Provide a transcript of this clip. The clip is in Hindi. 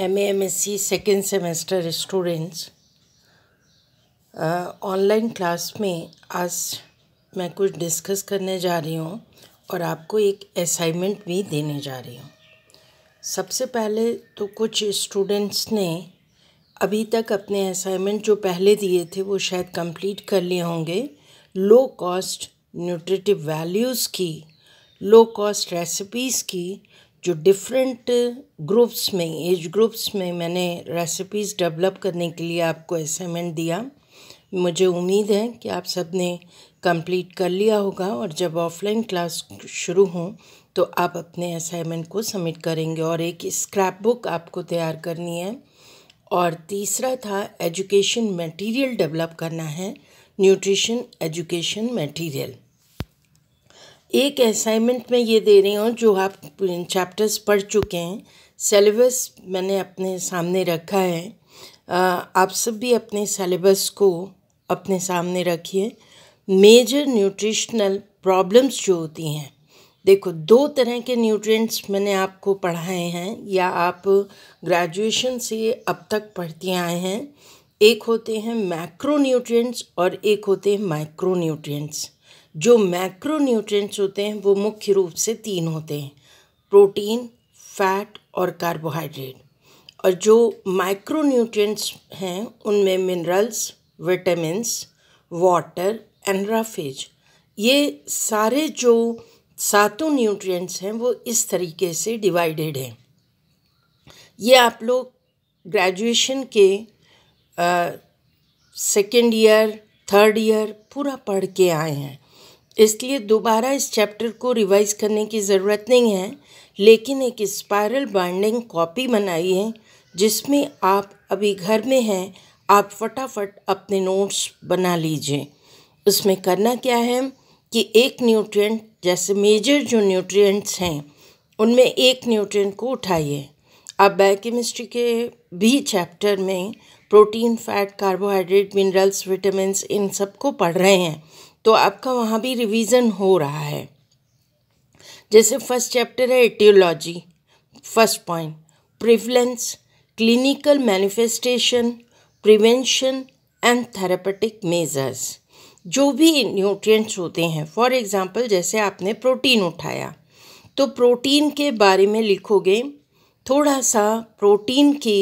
M M S C second semester students online class में आज मैं कुछ डिस्कस करने जा रही हूँ और आपको एक असाइनमेंट भी देने जा रही हूँ सबसे पहले तो कुछ स्टूडेंट्स ने अभी तक अपने असाइनमेंट जो पहले दिए थे वो शायद कंप्लीट कर लिए होंगे लो कॉस्ट न्यूट्रिटिव वैल्यूज़ की लो कॉस्ट रेसिपीज़ की जो डिफरेंट ग्रुप्स में एज ग्रुप्स में मैंने रेसिपीज़ डेवलप करने के लिए आपको असाइनमेंट दिया मुझे उम्मीद है कि आप सब ने कंप्लीट कर लिया होगा और जब ऑफलाइन क्लास शुरू हो तो आप अपने असाइनमेंट को सबमिट करेंगे और एक स्क्रैप बुक आपको तैयार करनी है और तीसरा था एजुकेशन मटेरियल डेवलप करना है न्यूट्रिशन एजुकेशन मटेरियल एक असाइनमेंट में ये दे रही हूँ जो आप चैप्टर्स पढ़ चुके हैं सेलेबस मैंने अपने सामने रखा है आप सब भी अपने सेलेबस को अपने सामने रखिए मेजर न्यूट्रिशनल प्रॉब्लम्स जो होती हैं देखो दो तरह के न्यूट्रिएंट्स मैंने आपको पढ़ाए हैं या आप ग्रेजुएशन से अब तक पढ़ती आए हैं एक होते हैं मैक्रो न्यूट्रिएंट्स और एक होते हैं माइक्रो न्यूट्रिएंट्स जो मैक्रोन्यूट्रिएंट्स होते हैं वो मुख्य रूप से तीन होते हैं प्रोटीन फैट और कार्बोहाइड्रेट और जो माइक्रोन्यूट्रिएंट्स हैं उनमें मिनरल्स विटामिन्स वाटर एनराफेज ये सारे जो सातों न्यूट्रिएंट्स हैं वो इस तरीके से डिवाइडेड हैं ये आप लोग ग्रेजुएशन के सेकेंड ईयर थर्ड ईयर पूरा पढ़ के आए हैं इसलिए दोबारा इस चैप्टर को रिवाइज करने की ज़रूरत नहीं है लेकिन एक स्पायरल बाइंडिंग कॉपी बनाइए जिसमें आप अभी घर में हैं आप फटाफट अपने नोट्स बना लीजिए उसमें करना क्या है कि एक न्यूट्रिएंट जैसे मेजर जो न्यूट्रिएंट्स हैं उनमें एक न्यूट्रिएंट को उठाइए आप बायोकेमिस्ट्री के भी चैप्टर में protein fat carbohydrate minerals vitamin इन सबको पढ़ रहे हैं तो आपका वहाँ भी रिवीजन हो रहा है जैसे फर्स्ट चैप्टर है aetiology first point prevalence clinical manifestation prevention and therapeutic measures जो भी न्यूट्रिएंट्स होते हैं फॉर एग्ज़ाम्पल जैसे आपने प्रोटीन उठाया तो प्रोटीन के बारे में लिखोगे थोड़ा सा प्रोटीन की